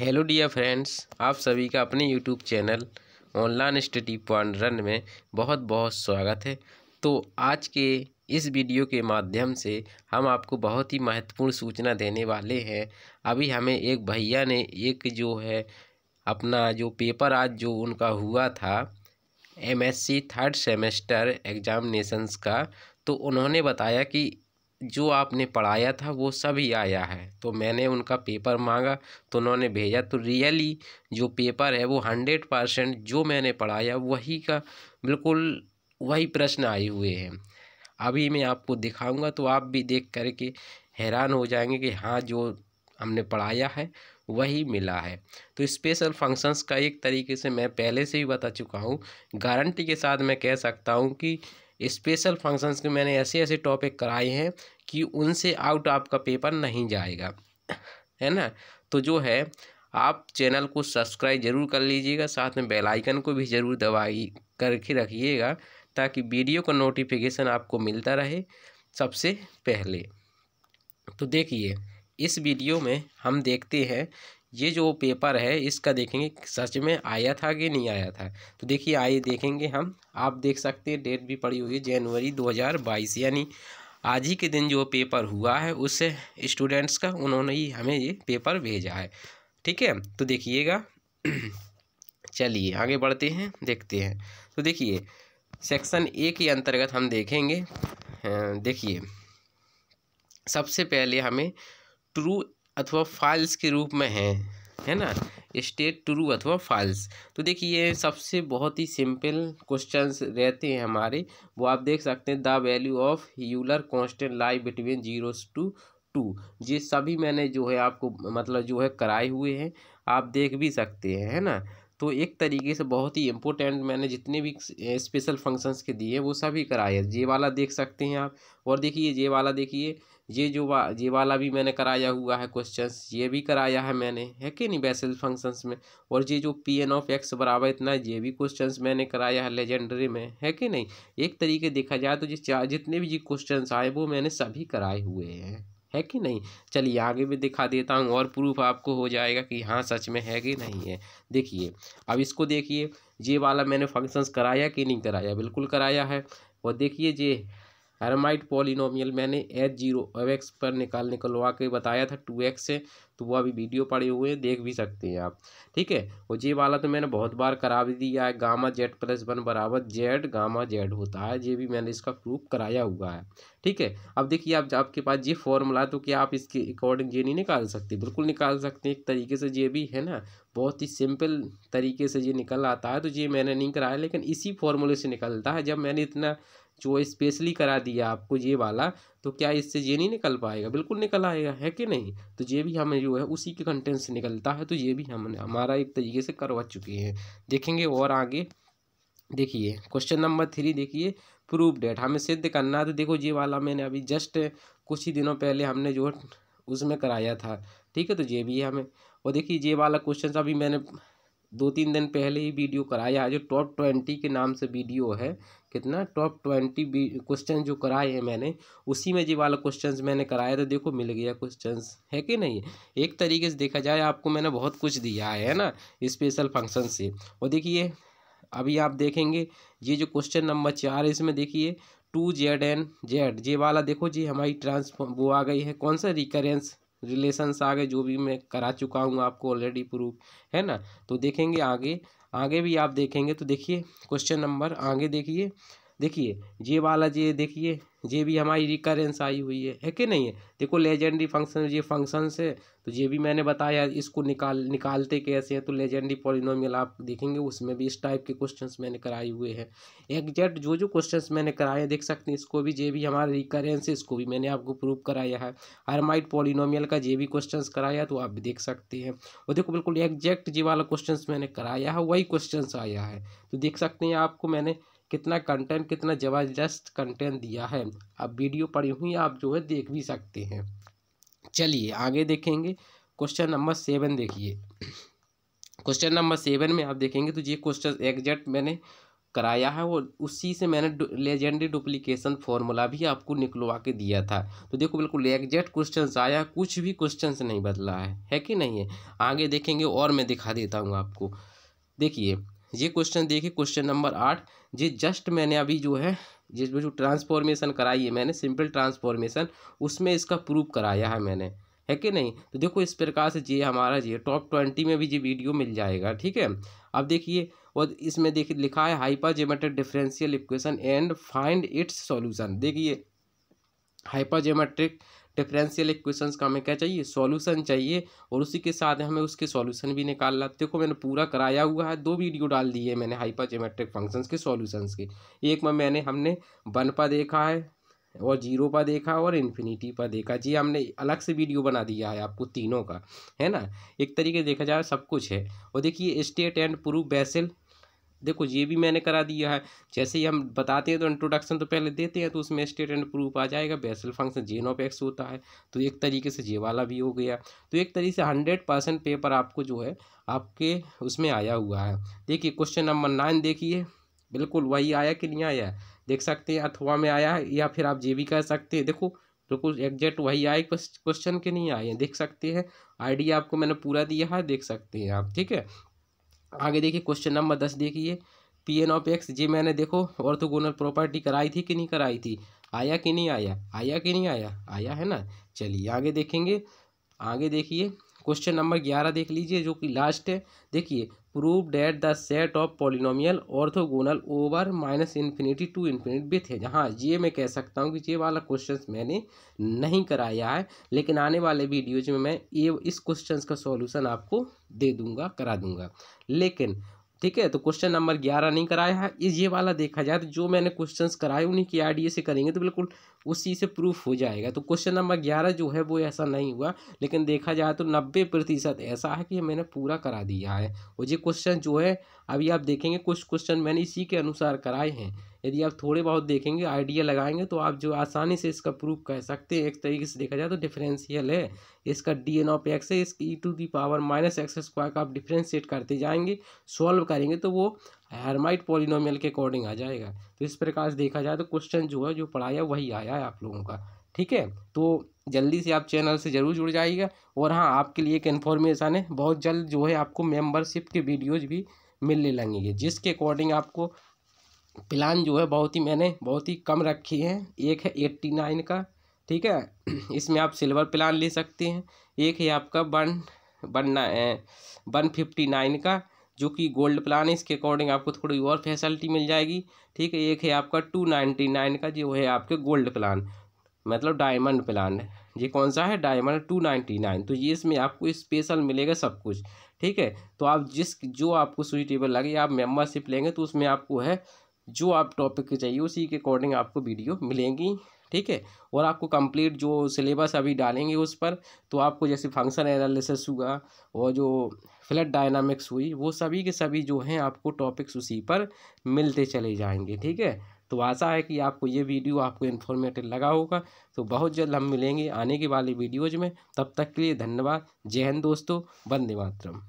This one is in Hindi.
हेलो डियर फ्रेंड्स आप सभी का अपने YouTube channel online study point रन में बहुत बहुत स्वागत है तो आज के इस वीडियो के माध्यम से हम आपको बहुत ही महत्वपूर्ण सूचना देने वाले हैं अभी हमें एक भैया ने एक जो है अपना जो पेपर आज जो उनका हुआ था एमएससी थर्ड सेमेस्टर एग्ज़ामिनेशंस का तो उन्होंने बताया कि जो आपने पढ़ाया था वो सभी आया है तो मैंने उनका पेपर मांगा तो उन्होंने भेजा तो रियली जो पेपर है वो हंड्रेड परसेंट जो मैंने पढ़ाया वही का बिल्कुल वही प्रश्न आए हुए हैं अभी मैं आपको दिखाऊंगा तो आप भी देख करके हैरान हो जाएंगे कि हाँ जो हमने पढ़ाया है वही मिला है तो स्पेशल फंक्शंस का एक तरीके से मैं पहले से ही बता चुका हूँ गारंटी के साथ मैं कह सकता हूँ कि स्पेशल फंक्शंस के मैंने ऐसे ऐसे टॉपिक कराए हैं कि उनसे आउट आपका पेपर नहीं जाएगा है ना तो जो है आप चैनल को सब्सक्राइब जरूर कर लीजिएगा साथ में बेल आइकन को भी ज़रूर दबाई करके रखिएगा ताकि वीडियो का नोटिफिकेशन आपको मिलता रहे सबसे पहले तो देखिए इस वीडियो में हम देखते हैं ये जो पेपर है इसका देखेंगे सच में आया था कि नहीं आया था तो देखिए आइए देखेंगे हम आप देख सकते हैं डेट भी पड़ी हुई है जनवरी 2022 यानी आज ही के दिन जो पेपर हुआ है उससे स्टूडेंट्स का उन्होंने ही हमें ये पेपर भेजा है ठीक है तो देखिएगा चलिए आगे बढ़ते हैं देखते हैं तो देखिए सेक्शन ए के अंतर्गत हम देखेंगे देखिए सबसे पहले हमें ट्रू अथवा फाल्स के रूप में है है ना स्टेट ट्रू अथवा फाल्स तो देखिए ये सबसे बहुत ही सिंपल क्वेश्चंस रहते हैं हमारे वो आप देख सकते हैं the value of Euler constant lie between zero to two ये सभी मैंने जो है आपको मतलब जो है कराए हुए हैं आप देख भी सकते हैं है ना तो एक तरीके से बहुत ही इम्पोर्टेंट मैंने जितने भी स्पेशल फंक्शंस के दिए वो सभी कराए ये वाला देख सकते हैं आप और देखिए जे वाला देखिए ये जो वा ये वाला भी मैंने कराया हुआ है क्वेश्चंस ये भी कराया है मैंने है कि नहीं बेसल फंक्शंस में और ये जो पी एन ऑफ एक्स बराबर इतना ये भी क्वेश्चंस मैंने कराया है लेजेंडरी में है कि नहीं एक तरीके देखा जाए तो जिस चार जितने भी जी क्वेश्चंस आए वो मैंने सभी कराए हुए हैं है कि नहीं चलिए आगे भी दिखा देता हूँ और प्रूफ आपको हो जाएगा कि हाँ सच में है कि नहीं है देखिए अब इसको देखिए ये वाला मैंने फंक्शंस कराया कि नहीं कराया बिल्कुल कराया है और देखिए ये हेरामाइट पॉलिनोमियल मैंने एच जीरो एक्स पर निकाल निकलवा के बताया था टू एक्स से तो वो अभी वीडियो पड़े हुए हैं देख भी सकते हैं आप ठीक है और ये वाला तो मैंने बहुत बार करा भी दिया है गामा जेड प्लस वन बराबर जेड गामा जेड होता है ये भी मैंने इसका प्रूफ कराया हुआ है ठीक है अब देखिए आप आपके पास ये फॉर्मूला तो क्या आप इसके अकॉर्डिंग ये नहीं निकाल सकते बिल्कुल निकाल सकते एक तरीके से ये भी है ना बहुत ही सिंपल तरीके से ये निकल आता है तो ये मैंने नहीं कराया लेकिन इसी फॉर्मूले से निकलता है जब मैंने इतना जो स्पेशली करा दिया आपको ये वाला तो क्या इससे ये नहीं निकल पाएगा बिल्कुल निकल आएगा है कि नहीं तो ये भी हमें जो है उसी के कंटेंट से निकलता है तो ये भी हम हमारा एक तरीके से करवा चुके हैं देखेंगे और आगे देखिए क्वेश्चन नंबर थ्री देखिए प्रूफ डेट हमें सिद्ध करना है तो देखो ये वाला मैंने अभी जस्ट कुछ ही दिनों पहले हमने जो उसमें कराया था ठीक है तो ये भी है हमें और देखिए ये वाला क्वेश्चन अभी मैंने दो तीन दिन पहले ही वीडियो कराया है जो टॉप ट्वेंटी के नाम से वीडियो है कितना टॉप ट्वेंटी बी क्वेश्चन जो कराए हैं मैंने उसी में जी वाला क्वेश्चन मैंने कराया तो देखो मिल गया क्वेश्चन है कि नहीं एक तरीके से देखा जाए आपको मैंने बहुत कुछ दिया है ना स्पेशल फंक्शन से और देखिए अभी आप देखेंगे ये जो क्वेश्चन नंबर चार है इसमें देखिए टू जेड एन जेड ये वाला देखो जी हमारी ट्रांसफॉर्म वो आ गई है कौन सा रिकरेंस रिलेशंस आ गए जो भी मैं करा चुका हूँ आपको ऑलरेडी प्रूफ है ना तो देखेंगे आगे आगे भी आप देखेंगे तो देखिए क्वेश्चन नंबर आगे देखिए देखिए ये वाला ये देखिए ये भी हमारी रिकरेंस आई हुई है है कि नहीं है देखो लेजेंडरी फंक्शन ये फंक्शंस है तो ये भी मैंने बताया इसको निकाल निकालते कैसे हैं तो लेजेंडरी पॉलिनोमियल आप देखेंगे उसमें भी इस टाइप के क्वेश्चंस मैंने कराए हुए हैं एग्जैक्ट जो जो क्वेश्चंस मैंने कराए देख सकते हैं इसको भी ये भी हमारा रिकरेंस है इसको भी मैंने आपको प्रूव कराया है हरमाइट पॉलिनोमियल का जे भी क्वेश्चन कराया तो आप भी देख सकते हैं और देखो बिल्कुल एग्जैक्ट जे वाला क्वेश्चन मैंने कराया है वही क्वेश्चन आया है तो देख सकते हैं आपको मैंने कितना कंटेंट कितना ज़बरदस्त कंटेंट दिया है अब वीडियो पढ़ी हुई आप जो है देख भी सकते हैं चलिए आगे देखेंगे क्वेश्चन नंबर सेवन देखिए क्वेश्चन नंबर सेवन में आप देखेंगे तो ये क्वेश्चन एग्जैक्ट मैंने कराया है वो उसी से मैंने लेजेंडरी डुप्लीकेशन फॉर्मूला भी आपको निकलवा के दिया था तो देखो बिल्कुल एग्जैक्ट क्वेश्चन आया कुछ भी क्वेश्चन नहीं बदला है है कि नहीं है आगे देखेंगे और मैं दिखा देता हूँ आपको देखिए ये क्वेश्चन देखिए क्वेश्चन नंबर आठ ये जस्ट मैंने अभी जो है जिसमें जो ट्रांसफॉर्मेशन कराई है मैंने सिंपल ट्रांसफॉर्मेशन उसमें इसका प्रूव कराया है मैंने है कि नहीं तो देखो इस प्रकार से ये हमारा ये टॉप ट्वेंटी में भी ये वीडियो मिल जाएगा ठीक है अब देखिए और इसमें देखिए लिखा है hypergeometric differential equation and find its solution देखिए हाइपाजेमेट्रिक डिफरेंशियल इक्वेशंस का हमें क्या चाहिए सॉल्यूशन चाहिए और उसी के साथ हमें उसके सॉल्यूशन भी निकालना देखो मैंने पूरा कराया हुआ है दो वीडियो डाल दिए मैंने हाइपर जोमेट्रिक फंक्शंस के सॉल्यूशंस के एक में मैंने हमने वन पर देखा है और जीरो पर देखा और इन्फिनिटी पर देखा जी हमने अलग से वीडियो बना दिया है आपको तीनों का है ना एक तरीके देखा जाए सब कुछ है और देखिए स्टेट एंड प्रूफ बेसल देखो ये भी मैंने करा दिया है जैसे ही हम बताते हैं तो इंट्रोडक्शन तो पहले देते हैं तो उसमें स्टेट एंड प्रूफ आ जाएगा Bessel function J n of X होता है तो एक तरीके से जे वाला भी हो गया तो एक तरीके से हंड्रेड परसेंट पेपर आपको जो है आपके उसमें आया हुआ है देखिए क्वेश्चन नंबर नाइन देखिए बिल्कुल वही आया कि नहीं आया देख सकते हैं अथवा में आया है या फिर आप ये भी कह सकते हैं देखो बिल्कुल एग्जैक्ट वही आए क्वेश्चन के नहीं आए हैं देख सकते हैं आइडिया आपको मैंने पूरा दिया है देख सकते हैं आप ठीक है आगे देखिए क्वेश्चन नंबर दस देखिए पी एन ऑफ एक्स जी मैंने देखो ऑर्थोगोनल प्रॉपर्टी कराई थी कि नहीं कराई थी आया कि नहीं आया आया कि नहीं आया आया है ना चलिए आगे देखेंगे आगे देखिए क्वेश्चन नंबर ग्यारह देख लीजिए जो कि लास्ट है देखिए prove that the set of polynomial orthogonal over minus infinity to infinite with है हाँ ये मैं कह सकता हूँ कि ये वाला क्वेश्चन मैंने नहीं कराया है लेकिन आने वाले वीडियोज में मैं ये इस क्वेश्चन का सॉल्यूशन आपको दे दूंगा करा दूंगा लेकिन ठीक है तो क्वेश्चन नंबर ग्यारह नहीं कराया है ये वाला देखा जाए तो जो मैंने क्वेश्चन कराए उन्हीं की आर से करेंगे तो बिल्कुल उसी से प्रूफ हो जाएगा तो क्वेश्चन नंबर ग्यारह जो है वो ऐसा नहीं हुआ लेकिन देखा जाए तो नब्बे प्रतिशत ऐसा है कि मैंने पूरा करा दिया है और ये क्वेश्चन जो है अभी आप देखेंगे कुछ क्वेश्चन मैंने इसी के अनुसार कराए हैं यदि आप थोड़े बहुत देखेंगे आइडिया लगाएंगे तो आप जो आसानी से इसका प्रूफ कह सकते हैं एक तरीके से देखा जाए तो डिफरेंशियल है इसका डी एन ऑफ एक्स है इसकी E to the power minus X square का आप डिफ्रेंशिएट करते जाएंगे सॉल्व करेंगे तो वो हरमाइट पॉलिनोमियल के अकॉर्डिंग आ जाएगा तो इस प्रकार से देखा जाए तो क्वेश्चन जो है जो पढ़ाया वही आया है आप लोगों का ठीक है तो जल्दी से आप चैनल से ज़रूर जुड़ जाइएगा और हाँ आपके लिए एक इन्फॉर्मेशन है बहुत जल्द जो है आपको मेम्बरशिप के वीडियोज़ भी मिलने लगेंगे जिसके अकॉर्डिंग आपको प्लान जो है बहुत ही मैंने बहुत ही कम रखी है एक है एट्टी नाइन का ठीक है इसमें आप सिल्वर प्लान ले सकते हैं एक है आपका one one one fifty nine का जो कि गोल्ड प्लान है इसके अकॉर्डिंग आपको थोड़ी और फैसिलिटी मिल जाएगी ठीक है एक है आपका टू नाइन्टी नाइन का जो है आपके गोल्ड प्लान मतलब डायमंड प्लान ये कौन सा है डायमंड टू नाइन्टी नाइन तो ये इसमें आपको स्पेशल मिलेगा सब कुछ ठीक है तो आप जिस जो आपको सुइटेबल लगे आप मेम्बरशिप लेंगे तो उसमें आपको है जो आप टॉपिक चाहिए उसी के अकॉर्डिंग आपको वीडियो मिलेंगी ठीक है और आपको कंप्लीट जो सिलेबस अभी डालेंगे उस पर तो आपको जैसे फंक्शन एनालिसिस हुआ और जो फ्लड डायनामिक्स हुई वो सभी के सभी जो हैं आपको टॉपिक्स उसी पर मिलते चले जाएंगे ठीक है तो आशा है कि आपको ये वीडियो आपको इन्फॉर्मेटिव लगा होगा तो बहुत जल्द हम मिलेंगे आने के वाले वीडियोज़ में तब तक के लिए धन्यवाद जय हिंद दोस्तों वंदे मातरम